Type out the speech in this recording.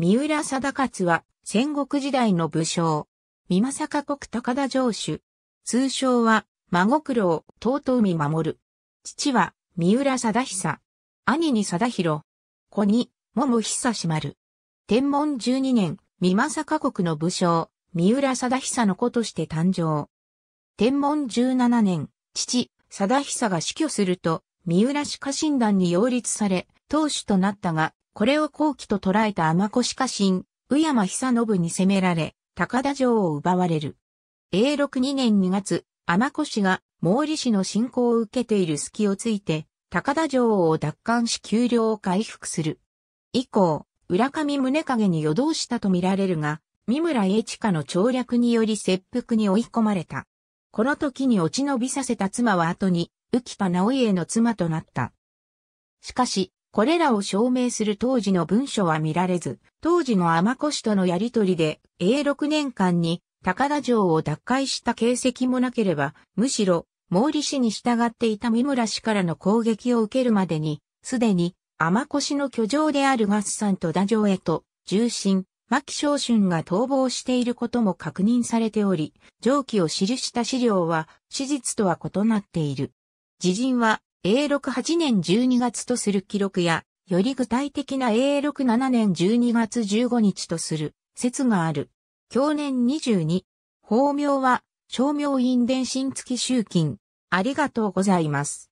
三浦貞勝は戦国時代の武将。三政国高田城主。通称は、孫九郎、尊海守る。父は、三浦貞久。兄に貞弘。子に、桃久し丸。天文十二年、三政国の武将、三浦貞久の子として誕生。天文十七年、父、貞久が死去すると、三浦氏家臣団に擁立され、当主となったが、これを後期と捉えた天子家臣、宇山久信に攻められ、高田城を奪われる。永禄2年2月、子氏が毛利氏の侵攻を受けている隙をついて、高田城を奪還し丘陵を回復する。以降、浦上宗影に夜通したと見られるが、三村栄地家の調略により切腹に追い込まれた。この時に落ち延びさせた妻は後に、浮田直家の妻となった。しかし、これらを証明する当時の文書は見られず、当時の天越とのやりとりで、永禄年間に高田城を奪回した形跡もなければ、むしろ、毛利氏に従っていた三村氏からの攻撃を受けるまでに、すでに、天越の居城である合算と田城へと、重臣、牧昇春が逃亡していることも確認されており、上記を記した資料は、史実とは異なっている。自陣は、A68 年12月とする記録や、より具体的な A67 年12月15日とする説がある。去年22。法名は、商名院伝信付き集金。ありがとうございます。